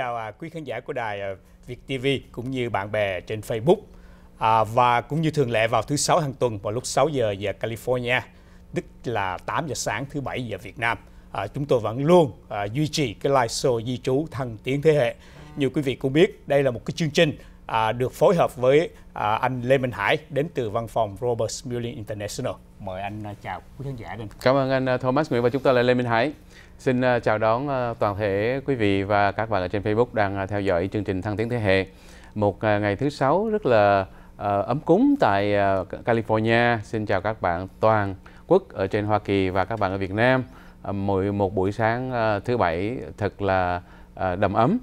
chào à, quý khán giả của đài à, Việt TV cũng như bạn bè trên Facebook à, và cũng như thường lệ vào thứ sáu hàng tuần vào lúc 6 giờ giờ California tức là 8 giờ sáng thứ bảy giờ Việt Nam à, chúng tôi vẫn luôn à, duy trì cái live show di trú thăng tiến thế hệ như quý vị cũng biết đây là một cái chương trình à, được phối hợp với à, anh Lê Minh Hải đến từ văn phòng Robert Mueller International. Mời anh à, chào quý khán giả. lên. Cảm ơn anh à, Thomas Nguyễn và chúng ta là Lê Minh Hải. Xin à, chào đón toàn thể quý vị và các bạn ở trên Facebook đang theo dõi chương trình Thăng Tiến Thế Hệ. Một ngày thứ sáu rất là ấm cúng tại California. Xin chào các bạn toàn quốc ở trên Hoa Kỳ và các bạn ở Việt Nam. Mỗi một buổi sáng thứ bảy thật là đầm ấm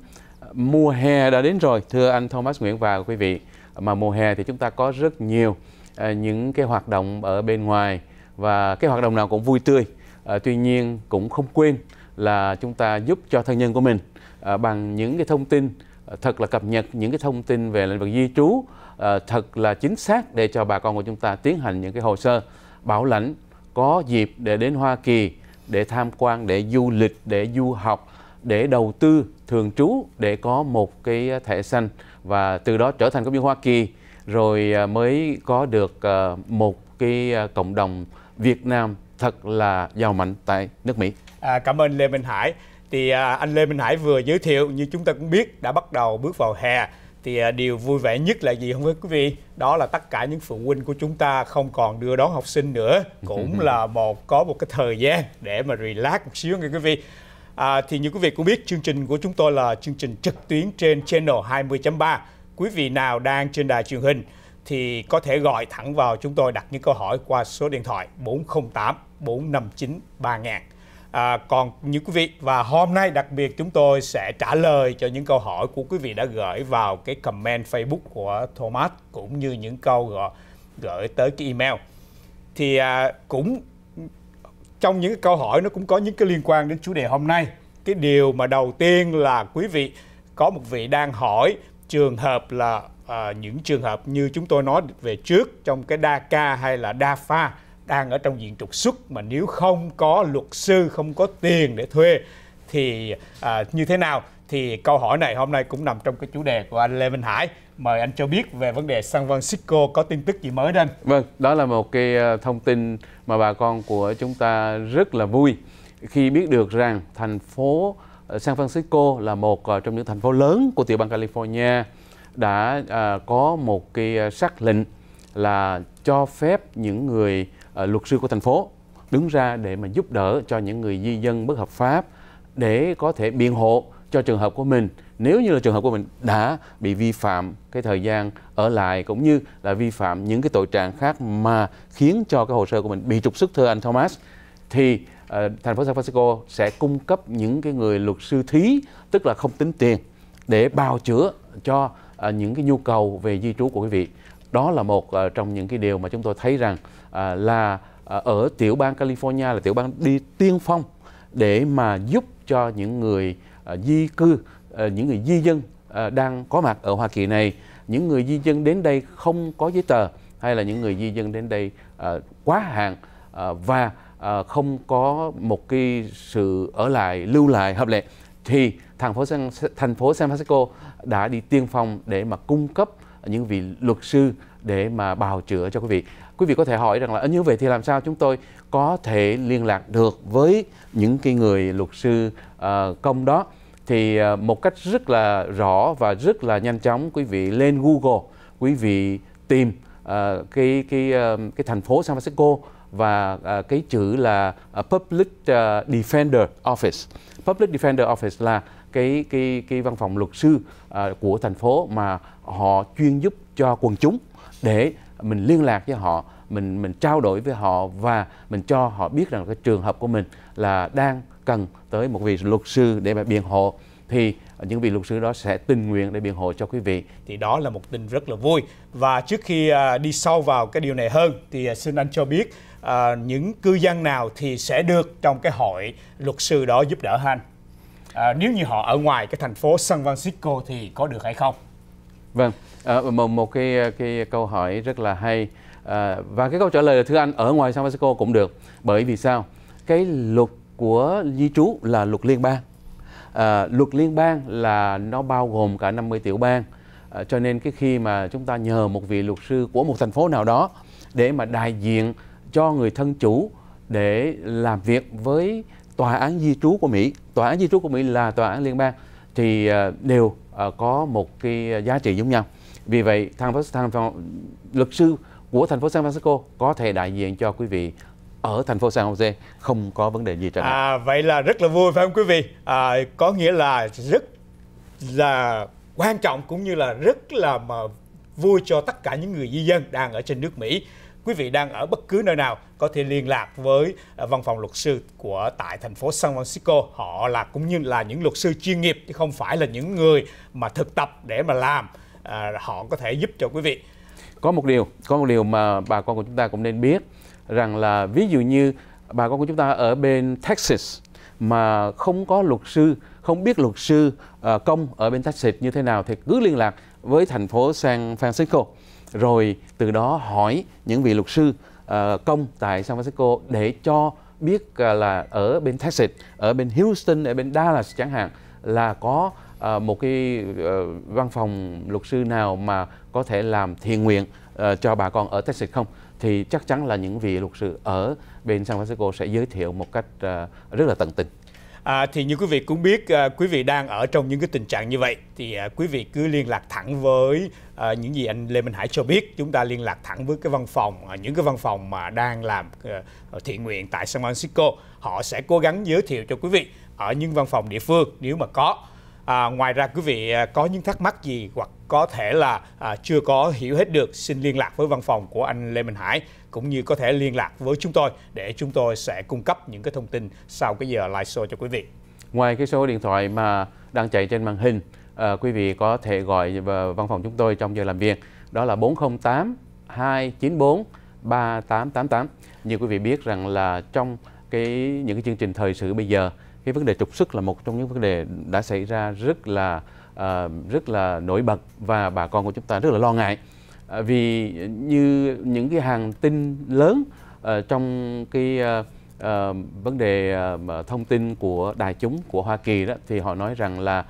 mùa hè đã đến rồi thưa anh Thomas Nguyễn và quý vị mà mùa hè thì chúng ta có rất nhiều à, những cái hoạt động ở bên ngoài và cái hoạt động nào cũng vui tươi à, tuy nhiên cũng không quên là chúng ta giúp cho thân nhân của mình à, bằng những cái thông tin thật là cập nhật những cái thông tin về lĩnh vực di trú thật là chính xác để cho bà con của chúng ta tiến hành những cái hồ sơ bảo lãnh có dịp để đến Hoa Kỳ để tham quan để du lịch để du học để đầu tư thường trú để có một cái thẻ xanh và từ đó trở thành công dân Hoa Kỳ rồi à, mới có được à, một cái à, cộng đồng Việt Nam thật là giàu mạnh tại nước Mỹ. À, cảm ơn Lê Minh Hải. Thì à, anh Lê Minh Hải vừa giới thiệu như chúng ta cũng biết đã bắt đầu bước vào hè thì à, điều vui vẻ nhất là gì không với quý vị? Đó là tất cả những phụ huynh của chúng ta không còn đưa đón học sinh nữa, cũng là một có một cái thời gian để mà relax một xíu nghe quý vị. À, thì như quý vị cũng biết, chương trình của chúng tôi là chương trình trực tuyến trên Channel 20.3. Quý vị nào đang trên đài truyền hình thì có thể gọi thẳng vào chúng tôi đặt những câu hỏi qua số điện thoại 408 459 3000. À, còn như quý vị và hôm nay đặc biệt chúng tôi sẽ trả lời cho những câu hỏi của quý vị đã gửi vào cái comment Facebook của Thomas cũng như những câu gửi, gửi tới cái email. Thì à, cũng trong những cái câu hỏi nó cũng có những cái liên quan đến chủ đề hôm nay cái điều mà đầu tiên là quý vị có một vị đang hỏi trường hợp là à, những trường hợp như chúng tôi nói về trước trong cái đa ca hay là đa pha đang ở trong diện trục xuất mà nếu không có luật sư không có tiền để thuê thì à, như thế nào thì câu hỏi này hôm nay cũng nằm trong cái chủ đề của anh Lê Minh Hải. Mời anh cho biết về vấn đề San Francisco có tin tức gì mới đây? Vâng, đó là một cái ờ, thông tin mà bà con của chúng ta rất là vui khi biết được rằng thành phố ờ, San Francisco là một ờ, trong những thành phố lớn của tiểu bang California đã có một cái sắc lệnh là cho phép những người luật sư của thành phố đứng ra để mà giúp đỡ cho những người di dân bất hợp pháp để có thể biện hộ cho trường hợp của mình nếu như là trường hợp của mình đã bị vi phạm cái thời gian ở lại cũng như là vi phạm những cái tội trạng khác mà khiến cho cái hồ sơ của mình bị trục xuất thưa anh Thomas thì uh, thành phố San Francisco sẽ cung cấp những cái người luật sư thí tức là không tính tiền để bào chữa cho uh, những cái nhu cầu về di trú của quý vị đó là một uh, trong những cái điều mà chúng tôi thấy rằng uh, là uh, ở tiểu bang California là tiểu bang đi tiên phong để mà giúp cho những người À, di cư à, những người di dân à, đang có mặt ở Hoa Kỳ này những người di dân đến đây không có giấy tờ hay là những người di dân đến đây quá hạn và không có một cái sự ở lại lưu lại hợp lệ thì thành phố San, thành phố San Francisco đã đi tiên phong để mà cung cấp những vị luật sư để mà bào chữa cho quý vị. Quý vị có thể hỏi rằng là như vậy thì làm sao chúng tôi có thể liên lạc được với những cái người luật sư uh, công đó thì uh, một cách rất là rõ và rất là nhanh chóng quý vị lên Google quý vị tìm uh, cái cái uh, cái thành phố San Francisco và uh, cái chữ là uh, Public uh, Defender Office. Public Defender Office là cái cái cái văn phòng luật sư uh, của thành phố mà họ chuyên giúp cho quần chúng để mình liên lạc với họ mình mình trao đổi với họ và mình cho họ biết rằng cái trường hợp của mình là đang cần tới một vị luật sư để mà biện hộ thì những vị luật sư đó sẽ tình nguyện để biện hộ cho quý vị. Thì đó là một tin rất là vui. Và trước khi à, đi sâu vào cái điều này hơn thì à, xin anh cho biết à, những cư dân nào thì sẽ được trong cái hội luật sư đó giúp đỡ anh? À, nếu như họ ở ngoài cái thành phố San Francisco thì có được hay không? Vâng, à, một, một cái à, cái câu hỏi rất là hay Ờ, và cái câu trả lời là thưa anh ở ngoài San Francisco cũng được. Bởi vì sao? Cái luật của di trú là luật liên bang. À, luật liên bang là nó bao gồm cả 50 tiểu bang. À, cho nên cái khi mà chúng ta nhờ một vị luật sư của một thành phố nào đó để mà đại diện cho người thân chủ để làm việc với tòa án di trú của Mỹ. Tòa án di trú của Mỹ là tòa án liên bang thì đều có một cái giá trị giống nhau. Vì vậy, thằng, thằng, thằng luật sư của thành phố San Francisco có thể đại diện cho quý vị ở thành phố San Jose không có vấn đề gì trở à, vậy là rất là vui phải không quý vị à, có nghĩa là rất là quan trọng cũng như là rất là mà vui cho tất cả những người di dân đang ở trên nước Mỹ quý vị đang ở bất cứ nơi nào có thể liên lạc với à, văn phòng luật sư của tại thành phố San Francisco họ là cũng như là những luật sư chuyên nghiệp chứ không phải là những người mà thực tập để mà làm à, họ có thể giúp cho quý vị có một điều có một điều mà bà con của chúng ta cũng nên biết rằng là ví dụ như bà con của chúng ta ở bên Texas mà không có luật sư không biết luật sư uh, công ở bên Texas như thế nào thì cứ liên lạc với thành phố San Francisco rồi từ đó hỏi những vị luật sư uh, công tại San Francisco để cho biết uh, là ở bên Texas ở bên Houston ở bên Dallas chẳng hạn là có Ờ, một cái ờ, văn phòng luật sư nào mà có thể làm thiện nguyện ờ, cho bà con ở Texas không thì chắc chắn là những vị luật sư ở bên San Francisco sẽ giới thiệu một cách rất là tận tình. À, thì như quý vị cũng biết quý vị đang ở trong những cái tình trạng như vậy thì quý vị cứ liên lạc thẳng với những gì anh Lê Minh Hải cho biết chúng ta liên lạc thẳng với cái văn phòng những cái văn phòng mà đang làm à, thiện nguyện tại San Francisco họ sẽ cố gắng giới thiệu cho quý vị ở những văn phòng địa phương nếu mà có À, ngoài ra quý vị à, có những thắc mắc gì hoặc có thể là à, chưa có hiểu hết được xin liên lạc với văn phòng của anh Lê Minh Hải cũng như có thể liên lạc với chúng tôi để chúng tôi sẽ cung cấp những cái thông tin sau cái giờ live show cho quý vị. Ngoài cái số điện thoại mà đang chạy trên màn hình, à, quý vị có thể gọi vào văn phòng chúng tôi trong giờ làm việc đó là 408 294 3888. Như quý vị biết rằng là trong cái những cái chương trình thời sự bây giờ cái vấn đề trục xuất là một trong những vấn đề đã xảy ra rất là uh, rất là nổi bật và bà con của chúng ta rất là lo ngại uh, vì như những cái hàng tin lớn uh, trong cái uh, uh, vấn đề uh, thông tin của đài chúng của Hoa Kỳ đó thì họ nói rằng là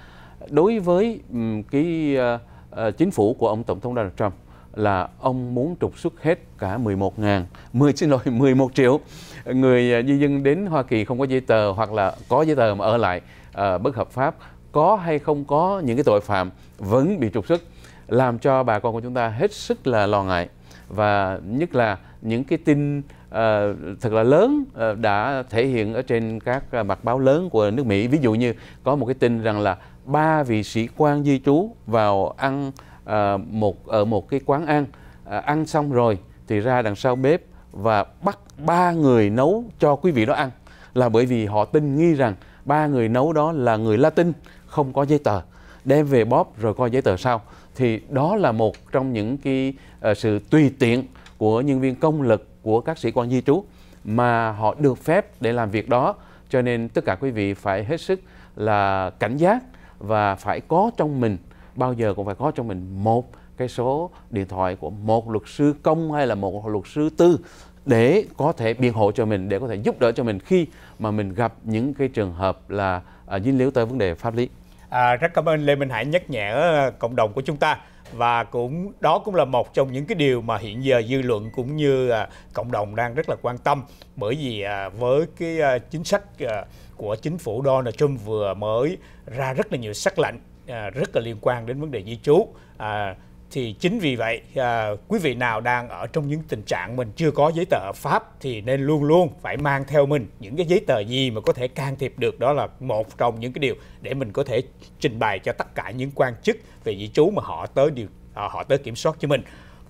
đối với um, cái uh, uh, chính phủ của ông tổng thống Donald Trump là ông muốn trục xuất hết cả 11 ngàn, 10 xin lỗi 11 triệu người à, di dân đến Hoa Kỳ không có giấy tờ hoặc là có giấy tờ mà ở lại à, bất hợp pháp có hay không có những cái tội phạm vẫn bị trục xuất làm cho bà con của chúng ta hết sức là lo ngại và nhất là những cái tin uh, thật là lớn uh, đã thể hiện ở trên các mặt báo lớn của nước Mỹ ví dụ như có một cái tin rằng là ba vị sĩ quan di trú vào ăn à, một ở một cái quán ăn à, ăn xong rồi thì ra đằng sau bếp và bắt ba người nấu cho quý vị đó ăn là bởi vì họ tin nghi rằng ba người nấu đó là người Latin không có giấy tờ đem về bóp rồi coi giấy tờ sau thì đó là một trong những cái uh, sự tùy tiện của nhân viên công lực của các sĩ quan di trú mà họ được phép để làm việc đó cho nên tất cả quý vị phải hết sức là cảnh giác và phải có trong mình bao giờ cũng phải có trong mình một cái số điện thoại của một luật sư công hay là một luật sư tư để có thể biện hộ cho mình để có thể giúp đỡ cho mình khi mà mình gặp những cái trường hợp là à, dính líu tới vấn đề pháp lý. À, rất cảm ơn Lê Minh Hải nhắc nhở cộng đồng của chúng ta và cũng đó cũng là một trong những cái điều mà hiện giờ dư luận cũng như à, cộng đồng đang rất là quan tâm bởi vì à, với cái à, chính sách à, của chính phủ Donald Trump vừa mới ra rất là nhiều sắc lệnh À, rất là liên quan đến vấn đề di trú à, thì chính vì vậy à, quý vị nào đang ở trong những tình trạng mình chưa có giấy tờ hợp pháp thì nên luôn luôn phải mang theo mình những cái giấy tờ gì mà có thể can thiệp được đó là một trong những cái điều để mình có thể trình bày cho tất cả những quan chức về di trú mà họ tới điều à, họ tới kiểm soát cho mình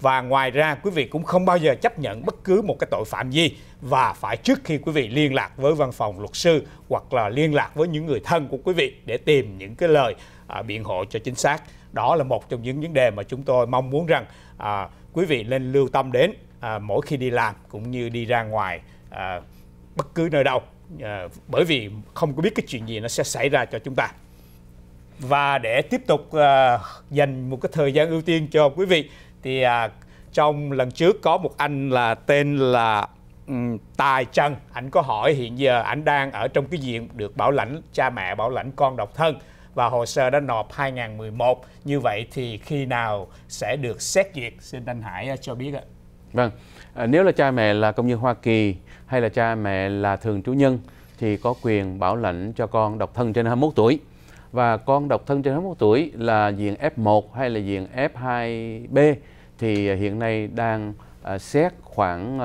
và ngoài ra quý vị cũng không bao giờ chấp nhận bất cứ một cái tội phạm gì và phải trước khi quý vị liên lạc với văn phòng luật sư hoặc là liên lạc với những người thân của quý vị để tìm những cái lời À, biện hộ cho chính xác đó là một trong những vấn đề mà chúng tôi mong muốn rằng à, quý vị nên lưu tâm đến à, mỗi khi đi làm cũng như đi ra ngoài à, bất cứ nơi đâu à, bởi vì không có biết cái chuyện gì nó sẽ xảy ra cho chúng ta và để tiếp tục à, dành một cái thời gian ưu tiên cho quý vị thì à, trong lần trước có một anh là tên là Tài Trần, anh có hỏi hiện giờ anh đang ở trong cái diện được bảo lãnh cha mẹ bảo lãnh con độc thân và hồ sơ đã nộp 2011. Như vậy thì khi nào sẽ được xét duyệt? Xin anh Hải ờ, cho biết ạ. Vâng, à, nếu là cha mẹ là công dân Hoa Kỳ hay là cha mẹ là thường trú nhân thì có quyền bảo lãnh cho con độc thân trên 21 tuổi. Và con độc thân trên 21 tuổi là diện F1 hay là diện F2B thì ờ, hiện nay đang ờ, xét khoảng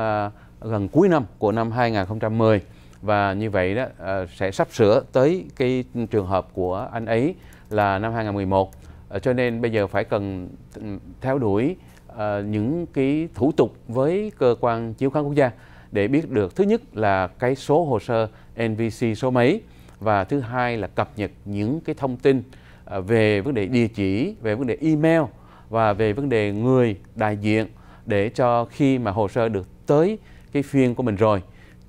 gần cuối năm của năm 2010 và như vậy đó ờ, sẽ sắp sửa tới cái trường hợp của anh ấy là năm 2011 ờ, cho nên bây giờ phải cần theo đuổi ờ, những cái thủ tục với cơ quan chiếu khán quốc gia để biết được thứ nhất là cái số hồ sơ NVC số mấy và thứ hai là cập nhật những cái thông tin về vấn đề địa chỉ, về vấn đề email và về vấn đề người đại diện để cho khi mà hồ sơ được tới cái phiên của mình rồi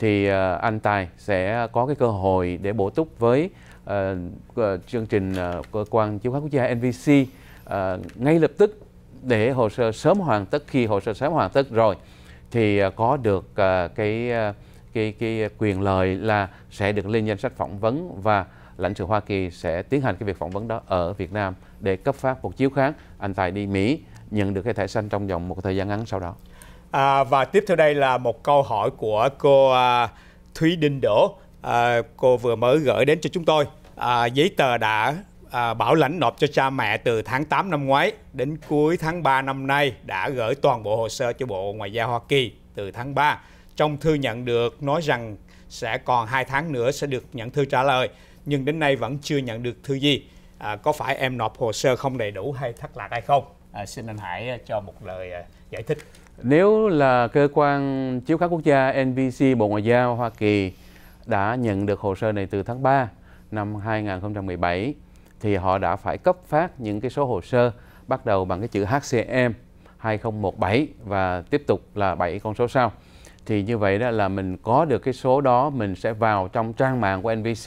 thì ờ, anh Tài sẽ có cái cơ hội để bổ túc với ờ, ờ, chương trình cơ quan chứng khoán quốc gia NVC ngay lập tức để hồ sơ sớm hoàn tất khi hồ sơ sớm hoàn tất rồi thì có được cái cái cái quyền lợi là sẽ được lên danh sách phỏng vấn và lãnh sự Hoa Kỳ sẽ tiến hành cái việc phỏng vấn đó ở Việt Nam để cấp phát một chiếu kháng anh Tài đi Mỹ nhận được cái thẻ xanh trong vòng một thời gian ngắn sau đó. À, và tiếp theo đây là một câu hỏi của cô à, Thúy Đinh Đỗ. À, cô vừa mới gửi đến cho chúng tôi. À, giấy tờ đã à, bảo lãnh nộp cho cha mẹ từ tháng 8 năm ngoái đến cuối tháng 3 năm nay đã gửi toàn bộ hồ sơ cho Bộ Ngoại giao Hoa Kỳ từ tháng 3. Trong thư nhận được nói rằng sẽ còn 2 tháng nữa sẽ được nhận thư trả lời, nhưng đến nay vẫn chưa nhận được thư gì. À, có phải em nộp hồ sơ không đầy đủ hay thất lạc hay không? À, xin anh Hải à, cho một lời à, giải thích. Nếu là cơ quan chiếu khán quốc gia NBC Bộ Ngoại giao Hoa Kỳ đã nhận được hồ sơ này từ tháng 3 năm 2017 thì họ đã phải cấp phát những cái số hồ sơ bắt đầu bằng cái chữ HCM 2017 và tiếp tục là 7 con số sau. Thì như vậy đó là mình có được cái số đó mình sẽ vào trong trang mạng của NBC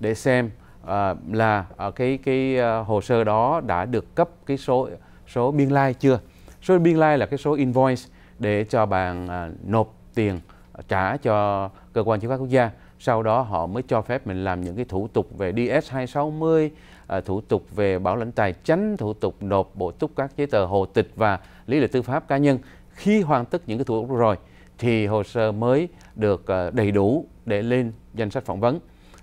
để xem uh, là uh, cái cái uh, hồ sơ đó đã được cấp cái số số biên lai like chưa số biên lai là cái số invoice để cho bạn à, nộp tiền à, trả cho cơ quan chứng khoán quốc gia sau đó họ mới cho phép mình làm những cái thủ tục về DS260, à, thủ tục về bảo lãnh tài chánh, thủ tục nộp bổ túc các giấy tờ hồ tịch và lý lịch tư pháp cá nhân. Khi hoàn tất những cái thủ tục rồi thì hồ sơ mới được đầy đủ để lên danh sách phỏng vấn.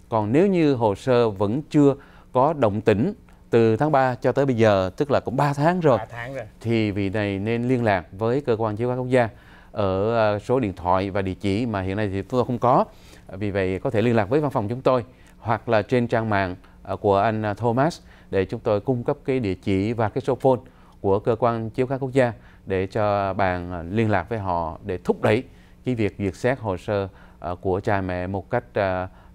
Còn nếu như hồ sơ vẫn chưa có động tĩnh từ tháng 3 cho tới bây giờ tức là cũng 3 tháng rồi, 3 tháng rồi. thì vị này nên liên lạc với cơ quan chìa khóa quốc gia ở à, số điện thoại và địa chỉ mà hiện nay thì chúng tôi không có vì vậy có thể liên lạc với văn phòng chúng tôi hoặc là trên trang mạng à, của anh à, Thomas để chúng tôi cung cấp cái địa chỉ và cái số phone của cơ quan chiếu khóa quốc gia để cho bạn liên lạc với họ để thúc đẩy cái việc duyệt xét hồ sơ của cha mẹ một cách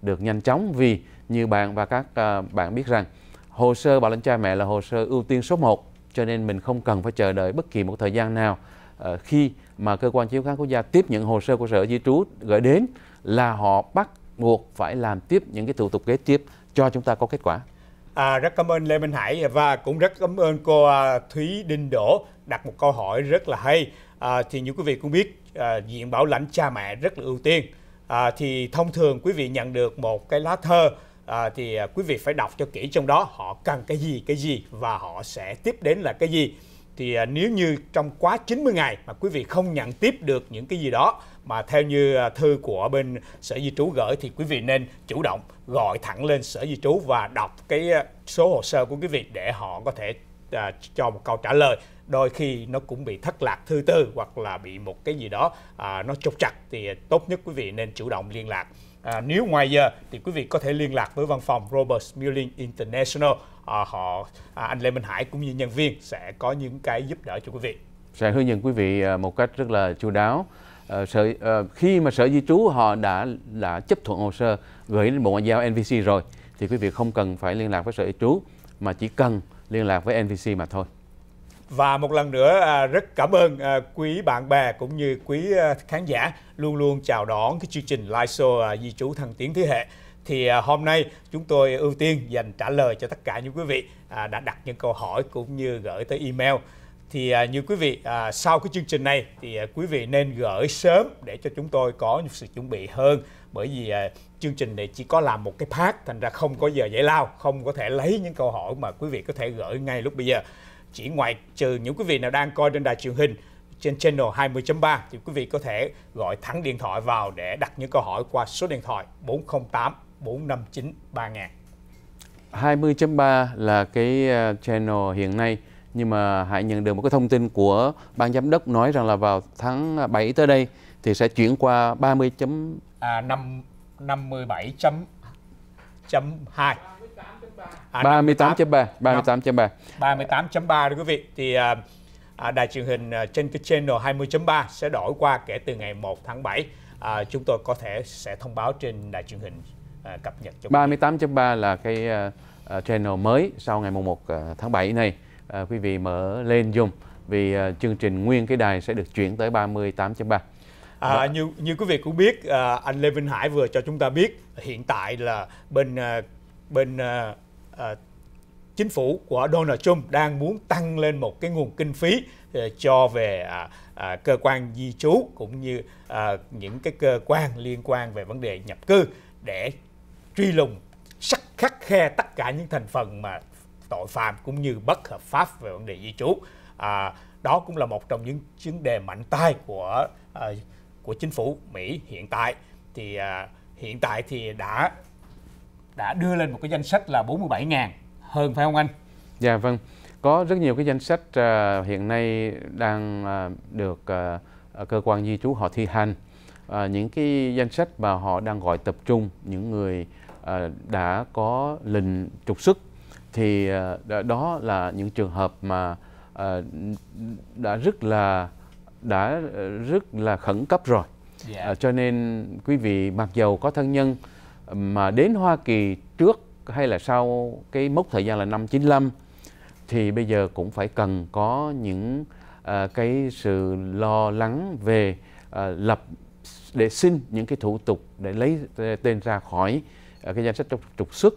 được nhanh chóng vì như bạn và các bạn biết rằng hồ sơ bảo lãnh cha mẹ là hồ sơ ưu tiên số 1 cho nên mình không cần phải chờ đợi bất kỳ một thời gian nào ờ, khi mà cơ quan chiếu khán quốc gia tiếp nhận hồ sơ của sở di trú gửi đến là họ bắt buộc phải làm tiếp những cái thủ tục kế tiếp cho chúng ta có kết quả. À, rất cảm ơn Lê Minh Hải và cũng rất cảm ơn cô à, Thúy Đinh Đỗ đặt một câu hỏi rất là hay. À, thì như quý vị cũng biết à, diện bảo lãnh cha mẹ rất là ưu tiên. À, thì thông thường quý vị nhận được một cái lá thư à, thì à, quý vị phải đọc cho kỹ trong đó họ cần cái gì cái gì và họ sẽ tiếp đến là cái gì thì à, nếu như trong quá 90 ngày mà quý vị không nhận tiếp được những cái gì đó mà theo như à, thư của bên sở di trú gửi thì quý vị nên chủ động gọi thẳng lên sở di trú và đọc cái à, số hồ sơ của quý vị để họ có thể à, cho một câu trả lời đôi khi nó cũng bị thất lạc thư tư hoặc là bị một cái gì đó à, nó trục trặc thì tốt nhất quý vị nên chủ động liên lạc À, nếu ngoài giờ thì quý vị có thể liên lạc với văn phòng Robert Milling International. À, họ à, anh Lê Minh Hải cũng như nhân viên sẽ có những cái giúp đỡ cho quý vị. Sẽ hướng dẫn quý vị à, một cách rất là chu đáo. À, sở, à, khi mà sở di trú họ đã đã chấp thuận hồ sơ gửi đến Bộ Ngoại giao NVC rồi thì quý vị không cần phải liên lạc với sở di trú mà chỉ cần liên lạc với NVC mà thôi và một lần nữa à, rất cảm ơn à, quý bạn bè cũng như quý à, khán giả luôn luôn chào đón cái chương trình live show di trú thăng tiến thế hệ thì hôm nay chúng tôi ưu tiên dành trả lời cho tất cả những quý vị đã đặt những câu hỏi cũng như gửi tới email thì như quý vị sau cái chương trình này thì quý vị nên gửi sớm để cho chúng tôi có những sự chuẩn bị hơn bởi vì chương trình này chỉ có làm một cái phát thành ra không có giờ giải lao không có thể lấy những câu hỏi mà quý vị có thể gửi ngay lúc bây giờ chỉ ngoài trừ những quý vị nào đang coi trên đài truyền hình trên channel 20.3 thì quý vị có thể gọi thẳng điện thoại vào để đặt những câu hỏi qua số điện thoại 408 459 3000. 20.3 là cái ờ, channel hiện nay nhưng mà hãy nhận được một cái thông tin của ban giám đốc nói rằng là vào tháng 7 tới đây thì sẽ chuyển qua 30. À, 5 57.2 À, 38.3 38.3 38.3 đó quý vị thì à, à đài truyền hình à, trên cái channel 20.3 sẽ đổi qua kể từ ngày 1 tháng 7 à, chúng tôi có thể sẽ thông báo trên đài truyền hình à, cập nhật cho 38.3 là cái uh, channel mới sau ngày 1 tháng 7 này uh, quý vị mở lên dùng vì uh, chương trình nguyên cái đài sẽ được chuyển tới 38.3 À, dạ. như như quý vị cũng biết à, anh Lê Vinh Hải vừa cho chúng ta biết hiện tại là bên à, bên à, Ờ, chính phủ của Donald Trump đang muốn tăng lên một cái nguồn kinh phí ờ, cho về à, à, cơ quan di trú cũng như à, những cái cơ quan liên quan về vấn đề nhập cư để truy lùng sắc khắc khe tất cả những thành phần mà tội phạm cũng như bất hợp pháp về vấn đề di trú đó cũng là một trong những vấn đề mạnh tay của ờ, của chính phủ Mỹ hiện tại thì hiện tại thì đã đã đưa lên một cái danh sách là 47 ngàn hơn phải không anh? Dạ vâng, có rất nhiều cái danh sách uh, hiện nay đang uh, được uh, cơ quan di trú họ thi hành. Uh, những cái danh sách mà họ đang gọi tập trung những người uh, đã có lệnh trục xuất thì uh, đó là những trường hợp mà uh, đã rất là đã rất là khẩn cấp rồi. Yeah. Dạ. À, cho nên quý vị mặc dầu có thân nhân mà đến Hoa Kỳ trước hay là sau cái mốc thời gian là năm 95 thì bây giờ cũng phải cần có những uh, cái sự lo lắng về uh, lập để xin những cái thủ tục để lấy tên ra khỏi uh, cái danh sách trục xuất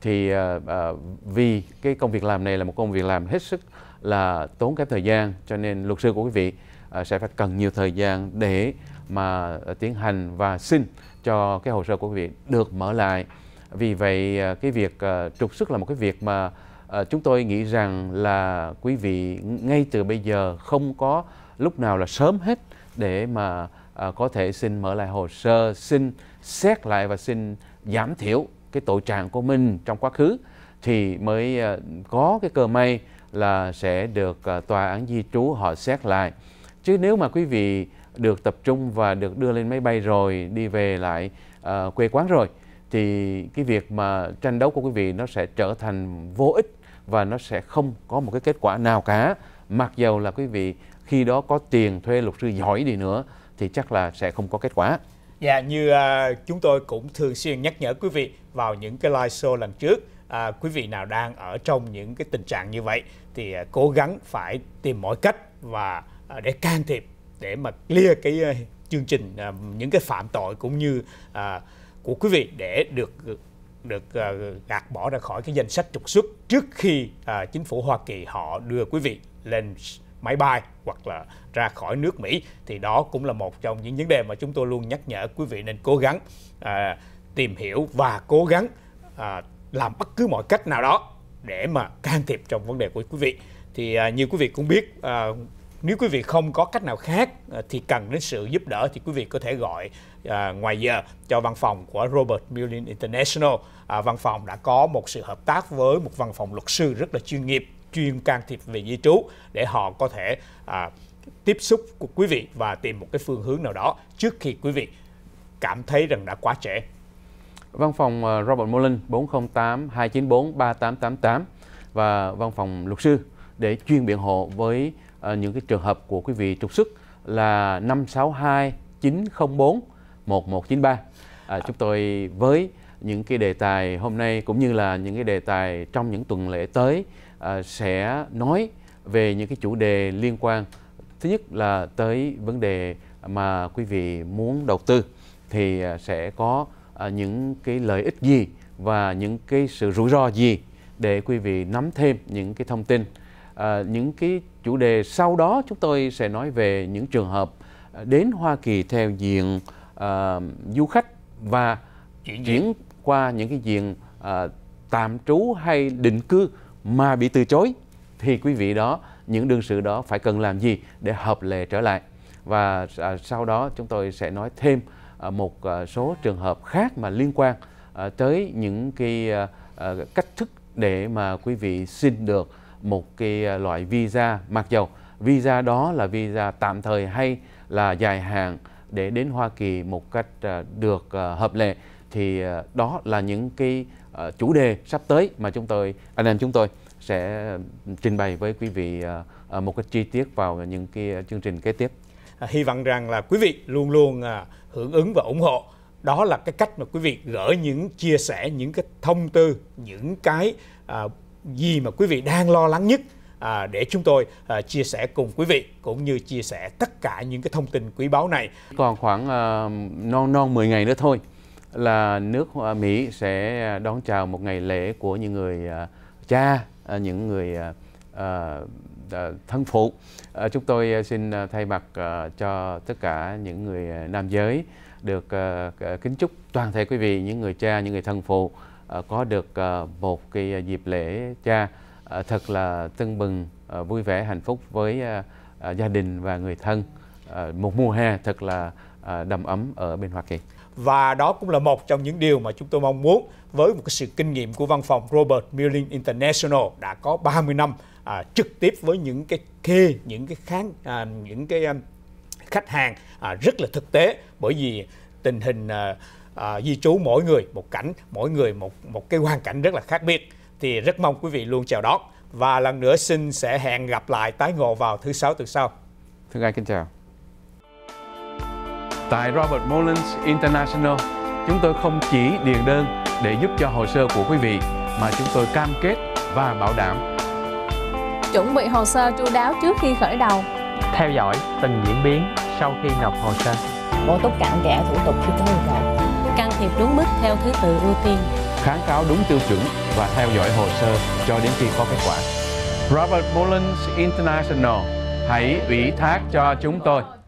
thì uh, uh, vì cái công việc làm này là một công việc làm hết sức là tốn kém thời gian cho nên luật sư của quý vị uh, sẽ phải cần nhiều thời gian để mà tiến hành và xin cho cái hồ sơ của quý vị được mở lại vì vậy à, cái việc à, trục xuất là một cái việc mà à, chúng tôi nghĩ rằng là quý vị ngay từ bây giờ không có lúc nào là sớm hết để mà có thể xin mở lại hồ sơ xin xét lại và xin giảm thiểu cái tội trạng của mình trong quá khứ thì mới có cái cơ may là sẽ được tòa án di trú họ xét lại chứ nếu mà quý vị được tập trung và được đưa lên máy bay rồi đi về lại uh, quê quán rồi thì cái việc mà tranh đấu của quý vị nó sẽ trở thành vô ích và nó sẽ không có một cái kết quả nào cả mặc dầu là quý vị khi đó có tiền thuê luật sư giỏi đi nữa thì chắc là sẽ không có kết quả. Dạ như uh, chúng tôi cũng thường xuyên nhắc nhở quý vị vào những cái live show lần trước à, quý vị nào đang ở trong những cái tình trạng như vậy thì à, cố gắng phải tìm mọi cách và à, để can thiệp để mà clear cái ờ, chương trình à, những cái phạm tội cũng như à, của quý vị để được được ờ, gạt bỏ ra khỏi cái danh sách trục xuất trước khi à, chính phủ Hoa Kỳ họ đưa quý vị lên máy bay hoặc là ra khỏi nước Mỹ thì đó cũng là một trong những vấn đề mà chúng tôi luôn nhắc nhở quý vị nên cố gắng à, tìm hiểu và cố gắng à, làm bất cứ mọi cách nào đó để mà can thiệp trong vấn đề của quý vị thì à, như quý vị cũng biết à, nếu quý vị không có cách nào khác ờ, thì cần đến sự giúp đỡ thì quý vị có thể gọi à, ngoài giờ cho văn phòng của Robert Mullin International. À, văn phòng đã có một sự hợp tác với một văn phòng luật sư rất là chuyên nghiệp, chuyên can thiệp về di trú để họ có thể à, tiếp xúc của quý vị và tìm một cái phương hướng nào đó trước khi quý vị cảm thấy rằng đã quá trễ. Văn phòng ờ, Robert Mullin 408 294 3888 và văn phòng luật sư để chuyên biện hộ với Ờ, những cái trường hợp của quý vị trục xuất là 562 904 1193. À, chúng tôi với những cái đề tài hôm nay cũng như là những cái đề tài trong những tuần lễ tới à, sẽ nói về những cái chủ đề liên quan thứ nhất là tới vấn đề mà quý vị muốn đầu tư thì ờ, sẽ có những cái lợi ích gì và những cái sự rủi ro gì để quý vị nắm thêm những cái thông tin à, những cái chủ đề sau đó chúng tôi sẽ nói về những trường hợp ờ, đến Hoa Kỳ theo diện à, du khách và chuyển, chuyển qua những cái diện à, tạm trú hay định cư mà bị từ chối thì quý vị đó những đương sự đó phải cần làm gì để hợp lệ trở lại và à, sau đó chúng tôi sẽ nói thêm à, một à, số trường hợp khác mà liên quan à, tới những cái à, à, cách thức để mà quý vị xin được một cái à, loại visa mặc dầu visa đó là visa tạm thời hay là dài hạn để đến Hoa Kỳ một cách à, được à, hợp lệ thì đó là những cái chủ đề sắp tới mà chúng tôi anh em chúng tôi sẽ ừ, trình bày với quý vị một cách chi tiết vào những cái chương trình kế tiếp. Hy vọng rằng là quý vị luôn luôn hưởng ứng và ủng hộ. Đó là cái cách mà quý vị gửi những chia sẻ, những cái thông tư, những cái gì mà quý vị đang lo lắng nhất à, để chúng tôi à, chia sẻ cùng quý vị cũng như chia sẻ tất cả những cái thông tin quý báu này. Còn khoảng à, non non 10 ngày nữa thôi là nước ờ, Mỹ sẽ đón chào một ngày lễ của những người à, cha, à, những người à, à, thân phụ. À, chúng tôi xin thay mặt à, cho tất cả những người nam giới được à, kính chúc toàn thể quý vị những người cha, những người thân phụ Ờ, có được ờ, một cái dịp lễ cha ờ, thật là tưng bừng, vui vẻ, hạnh phúc với gia đình và người thân. Một mùa hè thật là đầm ấm ở bên Hoa Kỳ. Và đó cũng là một trong những điều mà chúng tôi mong muốn với một cái sự kinh nghiệm của văn phòng Robert Milling International đã có 30 năm à, trực tiếp với những cái khê, những cái kháng, à, những cái à, khách hàng à, rất là thực tế bởi vì tình hình à, à, di trú mỗi người một cảnh, mỗi người một một cái hoàn cảnh rất là khác biệt. Thì rất mong quý vị luôn chào đón và lần nữa xin sẽ hẹn gặp lại tái ngộ vào thứ sáu tuần sau. Thương ai kính chào. Tại Robert Mullins International, chúng tôi không chỉ điền đơn để giúp cho hồ sơ của quý vị mà chúng tôi cam kết và bảo đảm. Chuẩn bị hồ sơ chu đáo trước khi khởi đầu. Theo dõi từng diễn biến sau khi nộp hồ sơ. Bổ túc cặn kẽ thủ tục khi có yêu cầu thiệp đúng mức theo thứ tự ưu tiên, kháng cáo đúng tiêu chuẩn và theo dõi hồ sơ cho đến khi có kết quả. Robert Mullins International hãy ủy thác cho chúng tôi